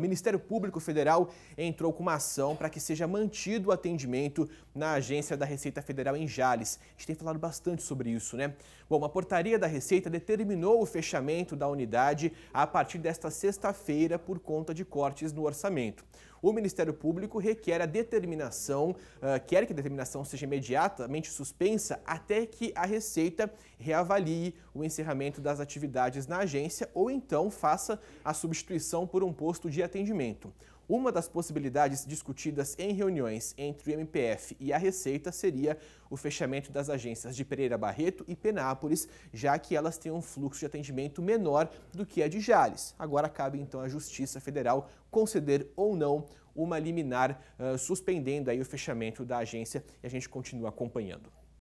O Ministério Público Federal entrou com uma ação para que seja mantido o atendimento na agência da Receita Federal em Jales. A gente tem falado bastante sobre isso, né? Bom, uma portaria da Receita determinou o fechamento da unidade a partir desta sexta-feira por conta de cortes no orçamento o Ministério Público requer a determinação, uh, quer que a determinação seja imediatamente suspensa até que a Receita reavalie o encerramento das atividades na agência ou então faça a substituição por um posto de atendimento. Uma das possibilidades discutidas em reuniões entre o MPF e a Receita seria o fechamento das agências de Pereira Barreto e Penápolis, já que elas têm um fluxo de atendimento menor do que a de Jales. Agora cabe então à Justiça Federal conceder ou não uma liminar uh, suspendendo aí o fechamento da agência e a gente continua acompanhando.